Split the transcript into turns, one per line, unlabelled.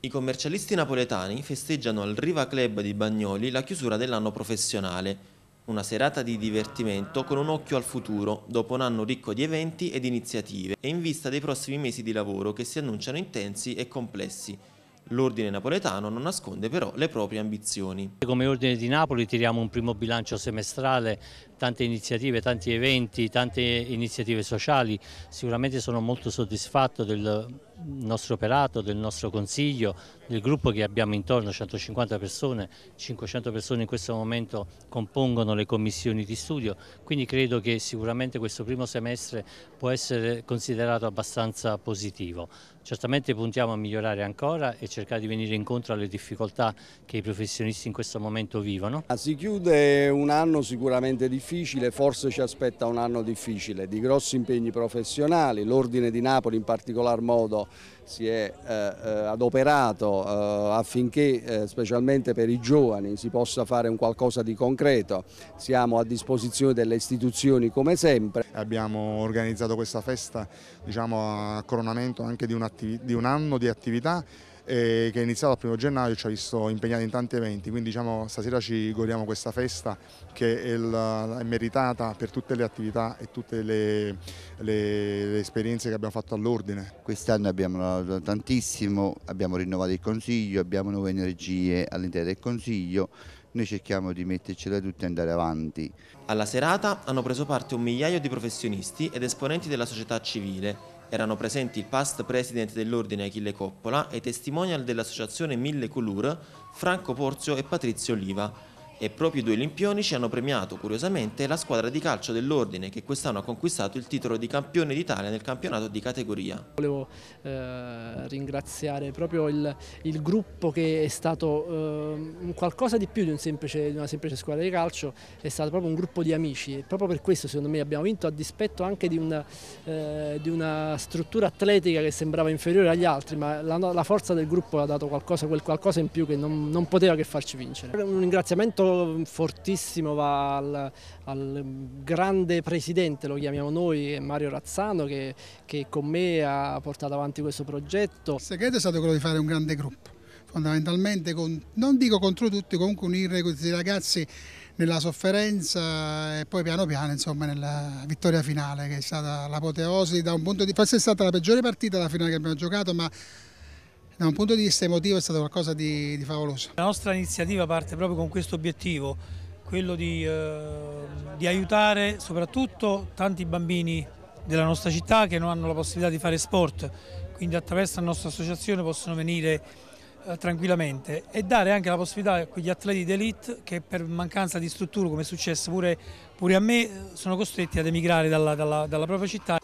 I commercialisti napoletani festeggiano al Riva Club di Bagnoli la chiusura dell'anno professionale, una serata di divertimento con un occhio al futuro, dopo un anno ricco di eventi ed iniziative e in vista dei prossimi mesi di lavoro che si annunciano intensi e complessi. L'ordine napoletano non nasconde però le proprie ambizioni. Come ordine
di Napoli tiriamo un primo bilancio semestrale tante iniziative, tanti eventi, tante iniziative sociali, sicuramente sono molto soddisfatto del nostro operato, del nostro consiglio, del gruppo che abbiamo intorno, 150 persone, 500 persone in questo momento compongono le commissioni di studio, quindi credo che sicuramente questo primo semestre può essere considerato abbastanza positivo. Certamente puntiamo a migliorare ancora e cercare di venire incontro alle difficoltà che i professionisti in questo momento vivono. Si chiude un anno sicuramente difficile difficile, forse ci aspetta un anno difficile, di grossi impegni professionali, l'Ordine di Napoli in particolar modo si è eh, eh, adoperato eh, affinché eh, specialmente per i giovani si possa fare un qualcosa di concreto, siamo a disposizione delle istituzioni come sempre.
Abbiamo organizzato questa festa diciamo, a coronamento anche di un, di un anno di attività che è iniziato il primo gennaio e ci ha visto impegnati in tanti eventi, quindi diciamo stasera ci godiamo questa festa che è, la, è meritata per tutte le attività e tutte le, le, le esperienze che abbiamo fatto all'ordine.
Quest'anno abbiamo lavorato tantissimo, abbiamo rinnovato il Consiglio, abbiamo nuove energie all'interno del Consiglio, noi
cerchiamo di mettercela tutti e andare avanti. Alla serata hanno preso parte un migliaio di professionisti ed esponenti della società civile erano presenti il past president dell'Ordine Achille Coppola e testimonial dell'associazione Mille Colur, Franco Porzio e Patrizio Oliva, e proprio i due ci hanno premiato curiosamente la squadra di calcio dell'Ordine che quest'anno ha conquistato il titolo di campione d'Italia nel campionato di categoria.
Volevo eh, ringraziare proprio il, il, gruppo che è stato eh, qualcosa di più di, un semplice, di, una semplice squadra di calcio, è stato proprio un gruppo di amici e proprio per questo secondo me abbiamo vinto a dispetto anche di una, eh, di una struttura atletica che sembrava inferiore agli altri ma la, la forza del gruppo ha dato qualcosa, quel qualcosa in più che non, non poteva che farci vincere. Un ringraziamento ringraziamento fortissimo va al, al, grande presidente, lo chiamiamo noi, Mario Razzano, che, che con me ha portato avanti questo progetto. Il segreto è stato quello di fare un grande gruppo
fondamentalmente
con, non dico contro tutti, comunque unire questi
ragazzi nella sofferenza e poi piano piano insomma nella vittoria finale che è stata l'apoteosi da un punto di forse è stata la peggiore partita la finale che abbiamo giocato ma da un punto di vista emotivo è stato qualcosa di, di favoloso.
La nostra iniziativa parte proprio con questo obiettivo, quello di, eh, di aiutare soprattutto tanti bambini della nostra città che non hanno la possibilità di fare sport, quindi attraverso la nostra associazione possono venire eh, tranquillamente e dare anche la possibilità a quegli atleti d'elite che per mancanza di struttura come è successo pure, pure, a me sono costretti ad emigrare dalla, dalla, dalla propria città